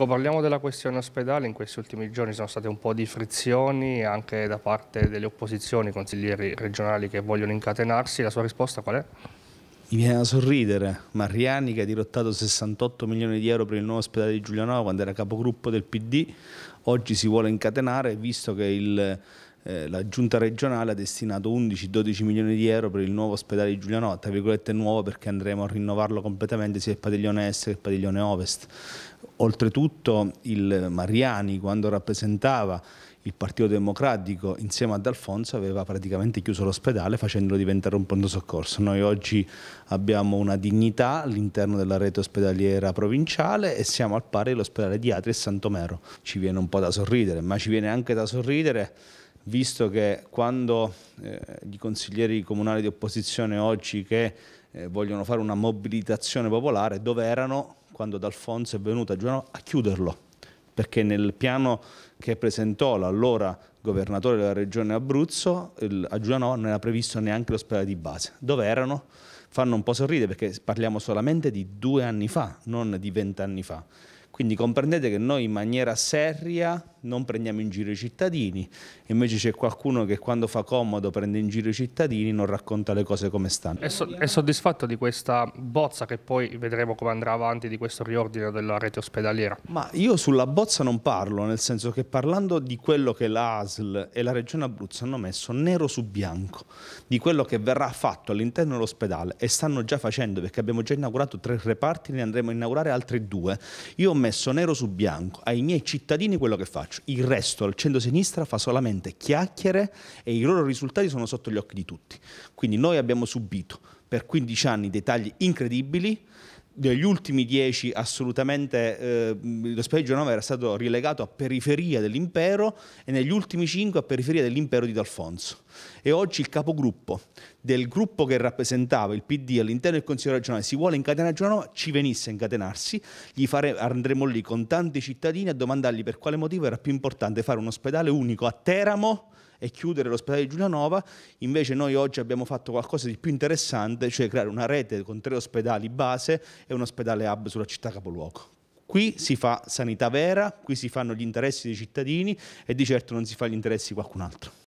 Ecco, parliamo della questione ospedale, in questi ultimi giorni sono state un po' di frizioni anche da parte delle opposizioni, consiglieri regionali che vogliono incatenarsi, la sua risposta qual è? Mi viene da sorridere, Mariani che ha dirottato 68 milioni di euro per il nuovo ospedale di Giulianova quando era capogruppo del PD, oggi si vuole incatenare visto che il, eh, la giunta regionale ha destinato 11-12 milioni di euro per il nuovo ospedale di Giulianova, tra virgolette nuovo perché andremo a rinnovarlo completamente sia il padiglione est che il padiglione ovest Oltretutto il Mariani, quando rappresentava il Partito Democratico insieme ad Alfonso aveva praticamente chiuso l'ospedale facendolo diventare un pronto soccorso. Noi oggi abbiamo una dignità all'interno della rete ospedaliera provinciale e siamo al pari dell'ospedale di Atri e Santomero. Ci viene un po' da sorridere, ma ci viene anche da sorridere visto che quando eh, i consiglieri comunali di opposizione oggi che eh, vogliono fare una mobilitazione popolare, dove erano quando D'Alfonso è venuto a Giuliano a chiuderlo, perché nel piano che presentò l'allora governatore della regione Abruzzo, il, a Giuliano non era previsto neanche l'ospedale di base. Dove erano? Fanno un po' sorridere perché parliamo solamente di due anni fa, non di vent'anni fa. Quindi comprendete che noi in maniera seria non prendiamo in giro i cittadini, invece c'è qualcuno che quando fa comodo prende in giro i cittadini, non racconta le cose come stanno. È, so è soddisfatto di questa bozza che poi vedremo come andrà avanti di questo riordino della rete ospedaliera? Ma io sulla bozza non parlo, nel senso che parlando di quello che l'ASL e la Regione Abruzzo hanno messo nero su bianco, di quello che verrà fatto all'interno dell'ospedale e stanno già facendo perché abbiamo già inaugurato tre reparti, ne andremo a inaugurare altri due. Io ho messo nero su bianco ai miei cittadini quello che faccio calcio. Il resto, il centro-sinistra fa solamente chiacchiere e i loro risultati sono sotto gli occhi di tutti. Quindi noi abbiamo subito per 15 anni dei tagli incredibili degli ultimi dieci assolutamente eh, lo di Genova era stato rilegato a periferia dell'impero e negli ultimi cinque a periferia dell'impero di D'Alfonso. E oggi il capogruppo del gruppo che rappresentava il PD all'interno del Consiglio regionale si vuole incatenare a cioè, Genova, ci venisse a incatenarsi, gli fare, andremo lì con tanti cittadini a domandargli per quale motivo era più importante fare un ospedale unico a Teramo e chiudere l'ospedale di Giulianova, invece noi oggi abbiamo fatto qualcosa di più interessante, cioè creare una rete con tre ospedali base e un ospedale hub sulla città capoluogo. Qui si fa sanità vera, qui si fanno gli interessi dei cittadini e di certo non si fa gli interessi di qualcun altro.